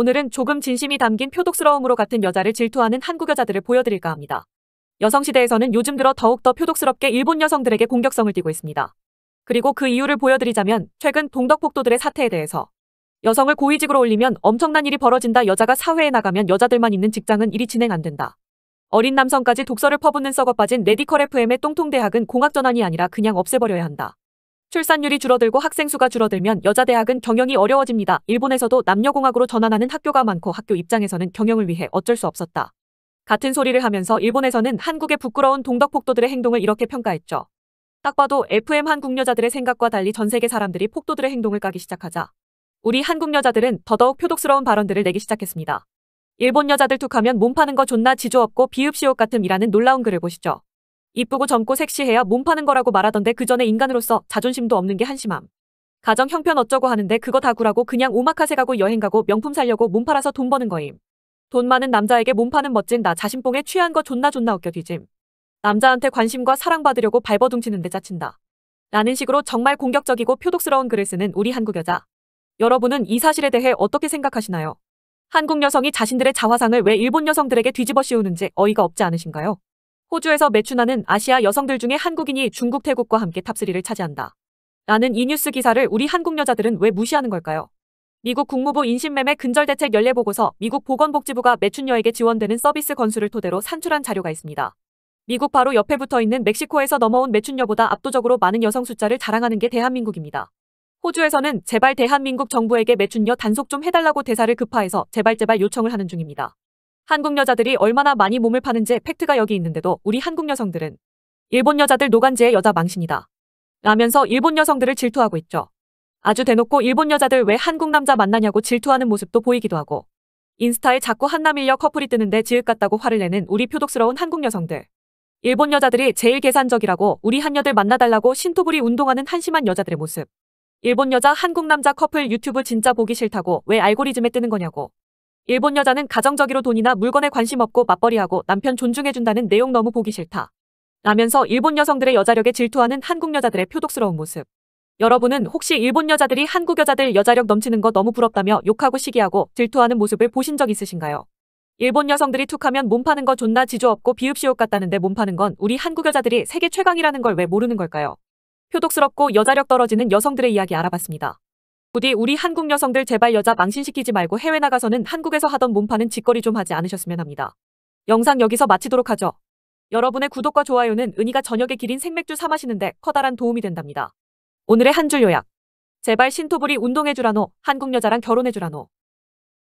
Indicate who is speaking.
Speaker 1: 오늘은 조금 진심이 담긴 표독스러움으로 같은 여자를 질투하는 한국 여자들을 보여드릴까 합니다. 여성시대에서는 요즘 들어 더욱더 표독스럽게 일본 여성들에게 공격성을 띠고 있습니다. 그리고 그 이유를 보여드리자면 최근 동덕폭도들의 사태에 대해서 여성을 고위직으로 올리면 엄청난 일이 벌어진다 여자가 사회에 나가면 여자들만 있는 직장은 일이 진행 안 된다. 어린 남성까지 독서를 퍼붓는 썩어빠진 레디컬 FM의 똥통대학은 공학전환이 아니라 그냥 없애버려야 한다. 출산율이 줄어들고 학생 수가 줄어들면 여자 대학은 경영이 어려워집니다. 일본에서도 남녀공학으로 전환하는 학교가 많고 학교 입장에서는 경영을 위해 어쩔 수 없었다. 같은 소리를 하면서 일본에서는 한국의 부끄러운 동덕폭도들의 행동을 이렇게 평가했죠. 딱 봐도 FM 한국 여자들의 생각과 달리 전 세계 사람들이 폭도들의 행동을 까기 시작하자. 우리 한국 여자들은 더더욱 표독스러운 발언들을 내기 시작했습니다. 일본 여자들 툭하면 몸 파는 거 존나 지조 없고 비읍시옷 같음이라는 놀라운 글을 보시죠. 이쁘고 젊고 섹시해야 몸 파는 거라고 말하던데 그 전에 인간으로서 자존심도 없는 게 한심함. 가정 형편 어쩌고 하는데 그거 다 구라고 그냥 오마카세 가고 여행 가고 명품 살려고 몸 팔아서 돈 버는 거임. 돈 많은 남자에게 몸 파는 멋진 나 자신뽕에 취한 거 존나 존나 웃겨 뒤짐. 남자한테 관심과 사랑받으려고 발버둥치는데 짜친다. 라는 식으로 정말 공격적이고 표독스러운 글을 쓰는 우리 한국 여자. 여러분은 이 사실에 대해 어떻게 생각하시나요? 한국 여성이 자신들의 자화상을 왜 일본 여성들에게 뒤집어 씌우는지 어이가 없지 않으신가요? 호주에서 매춘하는 아시아 여성들 중에 한국인이 중국, 태국과 함께 탑3를 차지한다. 라는 이 뉴스 기사를 우리 한국 여자들은 왜 무시하는 걸까요? 미국 국무부 인신매매 근절 대책 연례 보고서 미국 보건복지부가 매춘녀에게 지원되는 서비스 건수를 토대로 산출한 자료가 있습니다. 미국 바로 옆에 붙어 있는 멕시코에서 넘어온 매춘녀보다 압도적으로 많은 여성 숫자를 자랑하는 게 대한민국입니다. 호주에서는 제발 대한민국 정부에게 매춘녀 단속 좀 해달라고 대사를 급파해서 제발 제발 요청을 하는 중입니다. 한국 여자들이 얼마나 많이 몸을 파는지 팩트가 여기 있는데도 우리 한국 여성들은 일본 여자들 노간지의 여자 망신이다. 라면서 일본 여성들을 질투하고 있죠. 아주 대놓고 일본 여자들 왜 한국 남자 만나냐고 질투하는 모습도 보이기도 하고 인스타에 자꾸 한남일녀 커플이 뜨는데 지읒 같다고 화를 내는 우리 표독스러운 한국 여성들. 일본 여자들이 제일 계산적이라고 우리 한여들 만나달라고 신토불이 운동하는 한심한 여자들의 모습. 일본 여자 한국 남자 커플 유튜브 진짜 보기 싫다고 왜 알고리즘에 뜨는 거냐고. 일본 여자는 가정적으로 돈이나 물건에 관심 없고 맞벌이하고 남편 존중해준다는 내용 너무 보기 싫다. 라면서 일본 여성들의 여자력에 질투하는 한국 여자들의 표독스러운 모습. 여러분은 혹시 일본 여자들이 한국 여자들 여자력 넘치는 거 너무 부럽다며 욕하고 시기하고 질투하는 모습을 보신 적 있으신가요? 일본 여성들이 툭하면 몸 파는 거 존나 지조 없고 비읍시옷 같다는데 몸 파는 건 우리 한국 여자들이 세계 최강이라는 걸 왜 모르는 걸까요? 표독스럽고 여자력 떨어지는 여성들의 이야기 알아봤습니다. 부디 우리 한국 여성들 제발 여자 망신시키지 말고 해외 나가서는 한국에서 하던 몸파는 짓거리 좀 하지 않으셨으면 합니다. 영상 여기서 마치도록 하죠. 여러분의 구독과 좋아요는 은희가 저녁에 기린 생맥주 사 마시는데 커다란 도움이 된답니다. 오늘의 한 줄 요약. 제발 신토불이 운동해주라노, 한국 여자랑 결혼해주라노.